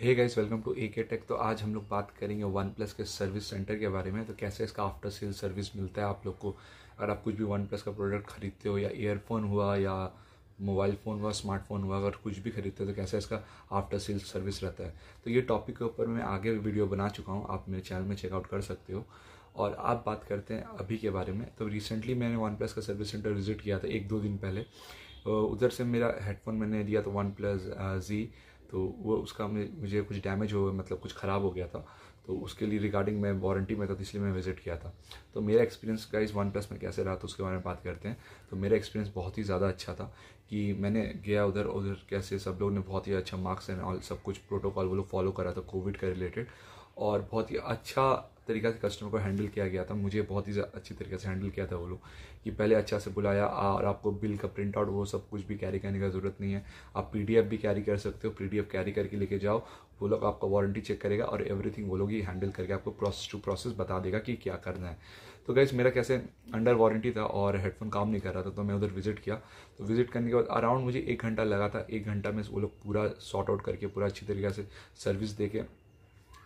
hey guys welcome to A K tech तो आज हम लोग बात करेंगे वन प्लस के सर्विस सेंटर के बारे में तो कैसे इसका आफ्टर सेल सर्विस मिलता है आप लोग को अगर आप कुछ भी वन प्लस का प्रोडक्ट खरीदते हो या ईयरफोन हुआ या मोबाइल फ़ोन हुआ स्मार्टफोन हुआ अगर कुछ भी खरीदते हो तो कैसे इसका आफ्टर सेल सर्विस रहता है तो ये टॉपिक के ऊपर मैं आगे भी वीडियो बना चुका हूँ आप मेरे चैनल में चेकआउट कर सकते हो और आप बात करते हैं अभी के बारे में तो रिसेंटली मैंने वन प्लस का सर्विस सेंटर विजिट किया था एक दो दिन पहले उधर से मेरा हेडफोन मैंने लिया था वन प्लस जी तो वो उसका मुझे कुछ डैमेज हो मतलब कुछ ख़राब हो गया था तो उसके लिए रिगार्डिंग मैं वारंटी में था तो इसलिए मैं विज़िट किया था तो मेरा एक्सपीरियंस का इस वन प्लस में कैसे रहा तो उसके बारे में बात करते हैं तो मेरा एक्सपीरियंस बहुत ही ज़्यादा अच्छा था कि मैंने गया उधर उधर कैसे सब लोग ने बहुत ही अच्छा मार्क्स एंड ऑल सब कुछ प्रोटोकॉल वो लोग फॉलो करा था कोविड का रिलेटेड और बहुत ही अच्छा तरीका से कस्टमर को हैंडल किया गया था मुझे बहुत ही अच्छी तरीके से हैंडल किया था वो लोग कि पहले अच्छा से बुलाया और आपको बिल का प्रिंट आउट वो सब कुछ भी कैरी करने का ज़रूरत नहीं है आप पीडीएफ भी कैरी कर सकते हो पीडीएफ कैरी करके लेके जाओ वो लोग आपका वारंटी चेक करेगा और एवरीथिंग वो लोग ही हैंडल करके आपको प्रोसेस टू प्रोसेस बता देगा कि क्या करना है तो गैस मेरा कैसे अंडर वारंटी था और हेडफोन काम नहीं कर रहा था तो मैं उधर विजिट किया तो विजिट करने के बाद अराउंड मुझे एक घंटा लगा था एक घंटा में वो लोग पूरा सॉर्ट आउट करके पूरा अच्छी तरीके से सर्विस दे के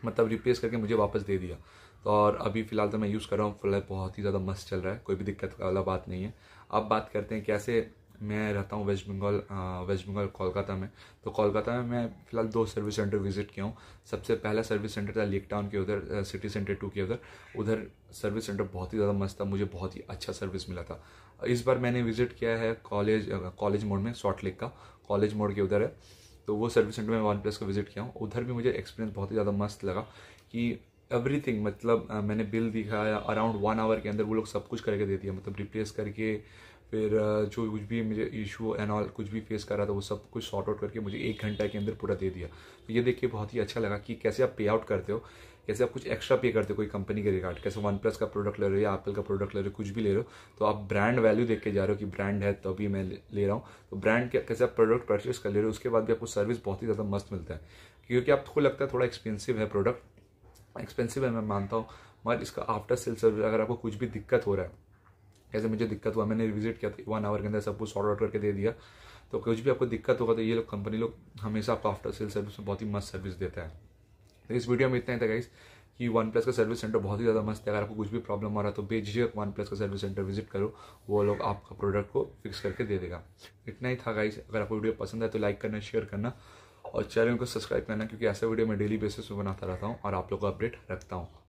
मतलब रिप्लेस करके मुझे वापस दे दिया तो और अभी फ़िलहाल तो मैं यूज़ कर रहा हूँ फिलहाल बहुत ही ज़्यादा मस्त चल रहा है कोई भी दिक्कत वाला बात नहीं है अब बात करते हैं कैसे मैं रहता हूँ वेस्ट बंगाल वेस्ट बंगाल कोलकाता में तो कोलकाता में मैं फ़िलहाल दो सर्विस सेंटर विजिट किया हूँ सबसे पहला सर्विस सेंटर था लेक टाउन के उधर सिटी सेंटर टू के उधर उधर सर्विस सेंटर बहुत ही ज़्यादा मस्त था मुझे बहुत ही अच्छा सर्विस मिला था इस बार मैंने विजिट किया है कॉलेज कॉलेज मोड में शॉर्ट लेक का कॉलेज मोड के उधर है तो वो सर्विस सेंटर में वन प्लस का विजिट किया हूँ उधर भी मुझे एक्सपीरियंस बहुत ही ज़्यादा मस्त लगा कि एवरीथिंग मतलब मैंने बिल दिखाया अराउंड वन आवर के अंदर वो लोग सब कुछ करके दे दिया मतलब रिप्लेस करके फिर जो कुछ भी मुझे इशू एंड ऑल कुछ भी फेस कर रहा था वो सब कुछ सॉर्ट आउट करके मुझे एक घंटा के अंदर पूरा दे दिया तो ये देख के बहुत ही अच्छा लगा कि कैसे आप पे आउट करते हो जैसे आप कुछ एक्स्ट्रा पे करते हो कोई कंपनी के रिगार्ड कैसे वन प्लस का प्रोडक्ट ले रहे हो या एप्पल का प्रोडक्ट ले रहे हो कुछ भी ले रहे हो तो आप ब्रांड वैल्यू देख के जा रहे हो कि ब्रांड है तभी तो मैं ले रहा हूँ तो ब्रांड कैसे आप प्रोडक्ट परचेस कर ले रहे हो उसके बाद भी आपको सर्विस बहुत ही ज़्यादा मस्त मिलता है क्योंकि आपको लगता है थोड़ा एक्सपेंसिव है प्रोडक्ट एक्सपेंसिव है मैं मानता हूँ मगर इसका आफ्टर सेल सर्विस अगर आपको कुछ भी दिक्कत हो रहा है जैसे मुझे दिक्कत हुआ मैंने विजिट किया था वन आवर के अंदर सब कुछ सॉर्ट आउट करके दे दिया तो कुछ भी आपको दिक्कत होगा तो ये लोग कंपनी लोग हमेशा आपको आफ्टर सेल सर्विस में बहुत ही मस्त सर्विस देता है तो इस वीडियो में इतना ही था गाइस कि वन प्लस का सर्विस सेंटर बहुत ही ज़्यादा मस्त है अगर आपको कुछ भी प्रॉब्लम आ रहा है तो बेझिझक वन प्लस का सर्विस सेंटर विजिट करो वो लोग आपका प्रोडक्ट को फिक्स करके दे देगा इतना ही था गाइस अगर आपको वीडियो पसंद है तो लाइक करना शेयर करना और चैनल को सब्सक्राइब करना क्योंकि ऐसा वीडियो मैं डेली बेसिस पर बनाता रहता हूँ और आप लोग को अपडेट रखता हूँ